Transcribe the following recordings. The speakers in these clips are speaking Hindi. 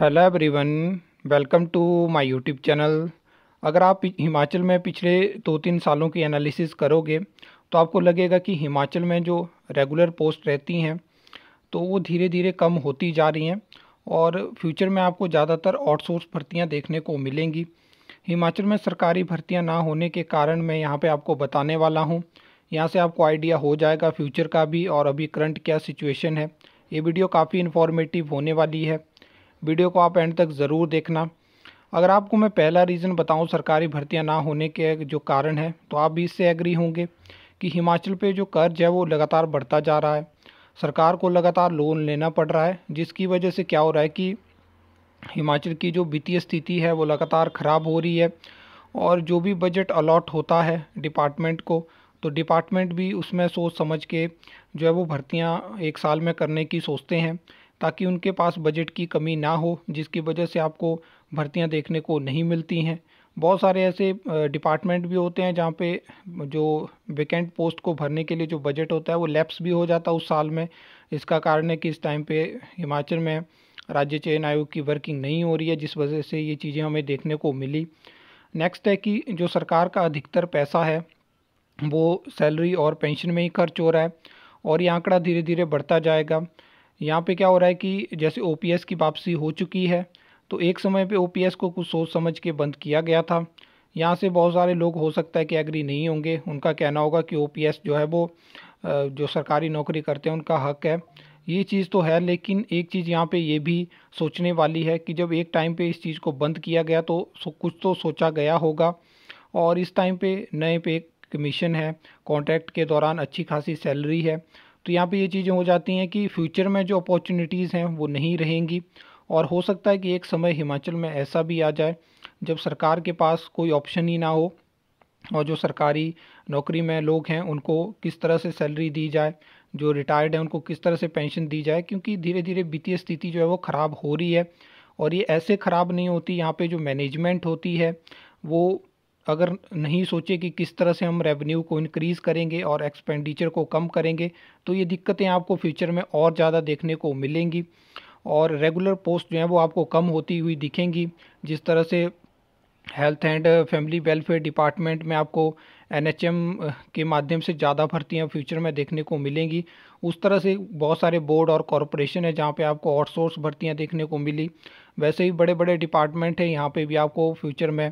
hello everyone welcome to my YouTube channel अगर आप हिमाचल में पिछले दो तीन सालों की एनालिसिस करोगे तो आपको लगेगा कि हिमाचल में जो रेगुलर पोस्ट रहती हैं तो वो धीरे धीरे कम होती जा रही हैं और फ्यूचर में आपको ज़्यादातर आउटसोर्स भर्तियाँ देखने को मिलेंगी हिमाचल में सरकारी भर्तियाँ ना होने के कारण मैं यहाँ पर आपको बताने वाला हूँ यहाँ से आपको आइडिया हो जाएगा फ्यूचर का भी और अभी करंट क्या सिचुएशन है ये वीडियो काफ़ी इन्फॉर्मेटिव होने वाली है वीडियो को आप एंड तक ज़रूर देखना अगर आपको मैं पहला रीज़न बताऊं सरकारी भर्तियां ना होने के जो कारण है तो आप भी इससे एग्री होंगे कि हिमाचल पे जो कर्ज है वो लगातार बढ़ता जा रहा है सरकार को लगातार लोन लेना पड़ रहा है जिसकी वजह से क्या हो रहा है कि हिमाचल की जो वित्तीय स्थिति है वो लगातार ख़राब हो रही है और जो भी बजट अलॉट होता है डिपार्टमेंट को तो डिपार्टमेंट भी उसमें सोच समझ के जो है वो भर्तियाँ एक साल में करने की सोचते हैं ताकि उनके पास बजट की कमी ना हो जिसकी वजह से आपको भर्तियां देखने को नहीं मिलती हैं बहुत सारे ऐसे डिपार्टमेंट भी होते हैं जहाँ पे जो वेकेंट पोस्ट को भरने के लिए जो बजट होता है वो लैप्स भी हो जाता है उस साल में इसका कारण है कि इस टाइम पे हिमाचल में राज्य चयन आयोग की वर्किंग नहीं हो रही है जिस वजह से ये चीज़ें हमें देखने को मिली नेक्स्ट है कि जो सरकार का अधिकतर पैसा है वो सैलरी और पेंशन में ही खर्च हो रहा है और ये आंकड़ा धीरे धीरे बढ़ता जाएगा यहाँ पे क्या हो रहा है कि जैसे ओ की वापसी हो चुकी है तो एक समय पे ओ को कुछ सोच समझ के बंद किया गया था यहाँ से बहुत सारे लोग हो सकता है कि एग्री नहीं होंगे उनका कहना होगा कि ओ जो है वो जो सरकारी नौकरी करते हैं उनका हक है ये चीज़ तो है लेकिन एक चीज़ यहाँ पे ये भी सोचने वाली है कि जब एक टाइम पे इस चीज़ को बंद किया गया तो कुछ तो सोचा गया होगा और इस टाइम पे नए पे कमीशन है कॉन्ट्रैक्ट के दौरान अच्छी खासी सैलरी है तो यहाँ पे ये चीज़ें हो जाती हैं कि फ्यूचर में जो अपॉर्चुनिटीज़ हैं वो नहीं रहेंगी और हो सकता है कि एक समय हिमाचल में ऐसा भी आ जाए जब सरकार के पास कोई ऑप्शन ही ना हो और जो सरकारी नौकरी में लोग हैं उनको किस तरह से सैलरी दी जाए जो रिटायर्ड हैं उनको किस तरह से पेंशन दी जाए क्योंकि धीरे धीरे वित्तीय स्थिति जो है वो ख़राब हो रही है और ये ऐसे ख़राब नहीं होती यहाँ पे जो मैनेजमेंट होती है वो अगर नहीं सोचे कि किस तरह से हम रेवेन्यू को इनक्रीज़ करेंगे और एक्सपेंडिचर को कम करेंगे तो ये दिक्कतें आपको फ्यूचर में और ज़्यादा देखने को मिलेंगी और रेगुलर पोस्ट जो है वो आपको कम होती हुई दिखेंगी जिस तरह से health and family welfare department में आपको एन के माध्यम से ज़्यादा भर्तियाँ फ्यूचर में देखने को मिलेंगी उस तरह से बहुत सारे बोर्ड और कॉरपोरेशन है जहाँ पे आपको आउटसोर्स भर्तियाँ देखने को मिली वैसे ही बड़े बड़े डिपार्टमेंट हैं यहाँ पे भी आपको फ्यूचर में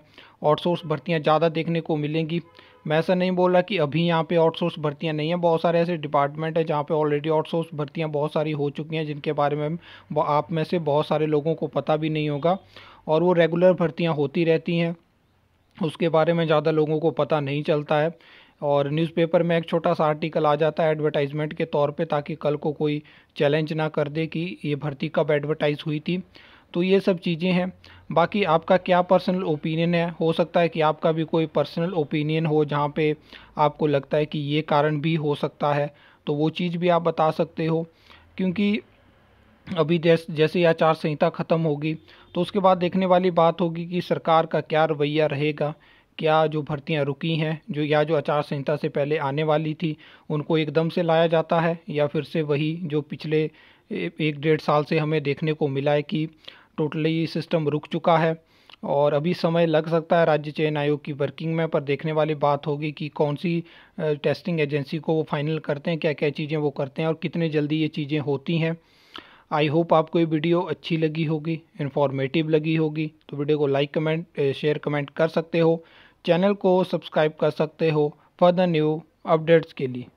आउटसोर्स भर्तियाँ ज़्यादा देखने को मिलेंगी मैं ऐसा नहीं बोला कि अभी यहाँ पे आउटसोर्स भर्तियाँ नहीं हैं बहुत सारे ऐसे डिपार्टमेंट हैं जहाँ पे ऑलरेडी आउटसोर्स भर्तियाँ बहुत सारी हो चुकी हैं जिनके बारे में आप में से बहुत सारे लोगों को पता भी नहीं होगा और वो रेगुलर भर्तियाँ होती रहती हैं उसके बारे में ज़्यादा लोगों को पता नहीं चलता है और न्यूज़पेपर में एक छोटा सा आर्टिकल आ जाता है एडवर्टाइजमेंट के तौर पे ताकि कल को कोई चैलेंज ना कर दे कि ये भर्ती कब एडवर्टाइज़ हुई थी तो ये सब चीज़ें हैं बाकी आपका क्या पर्सनल ओपिनियन है हो सकता है कि आपका भी कोई पर्सनल ओपिनियन हो जहाँ पे आपको लगता है कि ये कारण भी हो सकता है तो वो चीज़ भी आप बता सकते हो क्योंकि अभी जैसे जैसे आचार संहिता ख़त्म होगी तो उसके बाद देखने वाली बात होगी कि सरकार का क्या रवैया रहेगा क्या जो भर्तियां रुकी हैं जो या जो आचार संहिता से पहले आने वाली थी उनको एकदम से लाया जाता है या फिर से वही जो पिछले एक डेढ़ साल से हमें देखने को मिला है कि टोटली सिस्टम रुक चुका है और अभी समय लग सकता है राज्य चयन आयोग की वर्किंग में पर देखने वाली बात होगी कि कौन सी टेस्टिंग एजेंसी को वो फाइनल करते हैं क्या क्या चीज़ें वो करते हैं और कितने जल्दी ये चीज़ें होती हैं आई होप आपको ये वीडियो अच्छी लगी होगी इन्फॉर्मेटिव लगी होगी तो वीडियो को लाइक कमेंट शेयर कमेंट कर सकते हो चैनल को सब्सक्राइब कर सकते हो फर्दर न्यू अपडेट्स के लिए